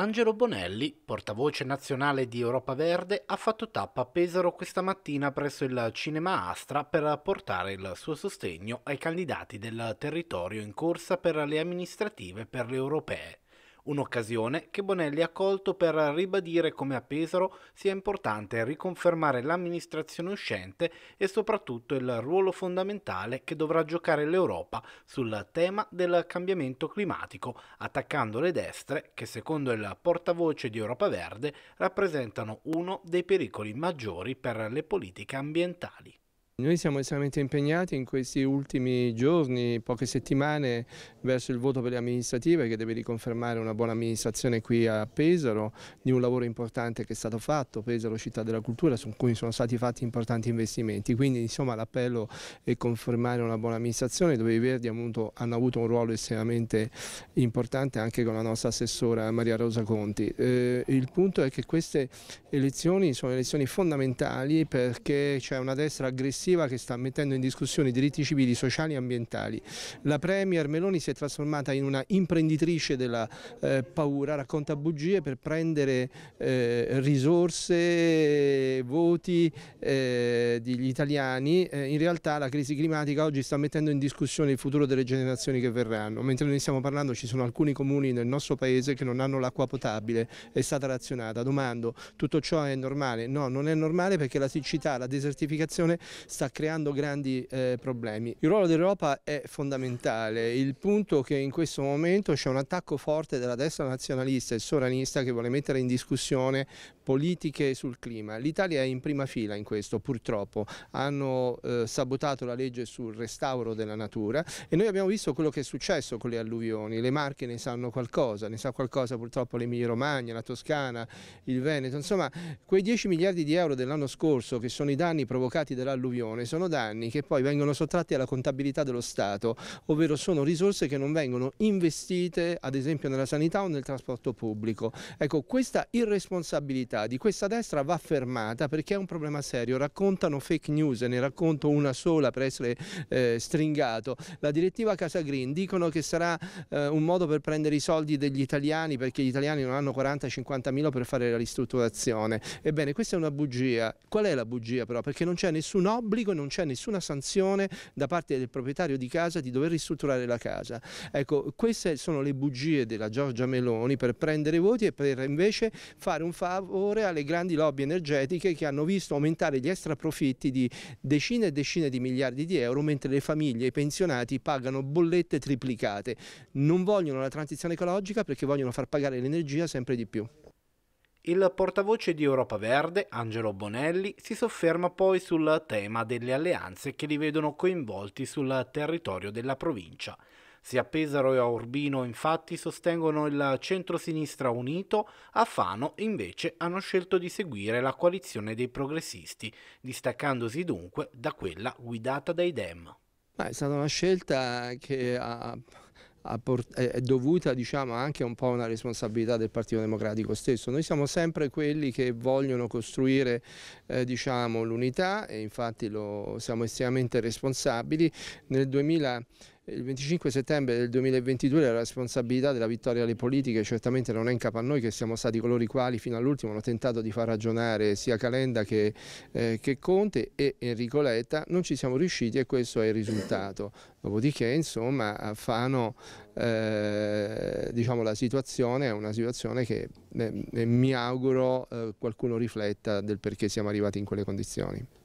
Angelo Bonelli, portavoce nazionale di Europa Verde, ha fatto tappa a Pesaro questa mattina presso il Cinema Astra per portare il suo sostegno ai candidati del territorio in corsa per le amministrative per le europee. Un'occasione che Bonelli ha colto per ribadire come a Pesaro sia importante riconfermare l'amministrazione uscente e soprattutto il ruolo fondamentale che dovrà giocare l'Europa sul tema del cambiamento climatico, attaccando le destre che secondo il portavoce di Europa Verde rappresentano uno dei pericoli maggiori per le politiche ambientali. Noi siamo estremamente impegnati in questi ultimi giorni, poche settimane, verso il voto per le amministrative che deve riconfermare una buona amministrazione qui a Pesaro, di un lavoro importante che è stato fatto, Pesaro città della cultura, su cui sono stati fatti importanti investimenti. Quindi insomma l'appello è confermare una buona amministrazione dove i Verdi appunto, hanno avuto un ruolo estremamente importante anche con la nostra assessora Maria Rosa Conti. Eh, il punto è che queste elezioni sono elezioni fondamentali perché c'è una destra aggressiva normativa che sta mettendo in discussione i diritti civili, sociali e ambientali. La Premier Meloni si è trasformata in una imprenditrice della eh, paura, racconta bugie per prendere eh, risorse, voti eh, degli italiani. Eh, in realtà la crisi climatica oggi sta mettendo in discussione il futuro delle generazioni che verranno. Mentre noi stiamo parlando ci sono alcuni comuni nel nostro paese che non hanno l'acqua potabile, è stata razionata. Domando, tutto ciò è normale? No, non è normale perché la siccità, la desertificazione sta sta creando grandi eh, problemi. Il ruolo dell'Europa è fondamentale, il punto che in questo momento c'è un attacco forte della destra nazionalista e sovranista che vuole mettere in discussione politiche sul clima. L'Italia è in prima fila in questo purtroppo, hanno eh, sabotato la legge sul restauro della natura e noi abbiamo visto quello che è successo con le alluvioni, le Marche ne sanno qualcosa, ne sa qualcosa purtroppo l'Emilia Romagna, la Toscana, il Veneto, insomma quei 10 miliardi di euro dell'anno scorso che sono i danni provocati dall'alluvione sono danni che poi vengono sottratti alla contabilità dello Stato, ovvero sono risorse che non vengono investite ad esempio nella sanità o nel trasporto pubblico. Ecco, questa irresponsabilità di questa destra va fermata perché è un problema serio, raccontano fake news, ne racconto una sola per essere eh, stringato, la direttiva Casa Green dicono che sarà eh, un modo per prendere i soldi degli italiani perché gli italiani non hanno 40-50 mila per fare la ristrutturazione, ebbene questa è una bugia, qual è la bugia però? Perché non c'è nessun obbligo, non c'è nessuna sanzione da parte del proprietario di casa di dover ristrutturare la casa, ecco queste sono le bugie della Giorgia Meloni per prendere voti e per invece fare un favore favore alle grandi lobby energetiche che hanno visto aumentare gli extra profitti di decine e decine di miliardi di euro mentre le famiglie e i pensionati pagano bollette triplicate. Non vogliono la transizione ecologica perché vogliono far pagare l'energia sempre di più. Il portavoce di Europa Verde, Angelo Bonelli, si sofferma poi sul tema delle alleanze che li vedono coinvolti sul territorio della provincia. Sia a Pesaro e a Urbino infatti sostengono il centro-sinistra unito, a Fano invece hanno scelto di seguire la coalizione dei progressisti, distaccandosi dunque da quella guidata dai Dem. Ma è stata una scelta che ha è dovuta diciamo, anche un po' a una responsabilità del Partito Democratico stesso. Noi siamo sempre quelli che vogliono costruire eh, diciamo, l'unità e infatti lo, siamo estremamente responsabili. Nel 2000 il 25 settembre del 2022 la responsabilità della vittoria alle politiche certamente non è in capo a noi che siamo stati coloro i quali fino all'ultimo hanno tentato di far ragionare sia Calenda che, eh, che Conte e Enrico Letta, non ci siamo riusciti e questo è il risultato. Dopodiché insomma a Fano eh, diciamo, la situazione è una situazione che eh, mi auguro eh, qualcuno rifletta del perché siamo arrivati in quelle condizioni.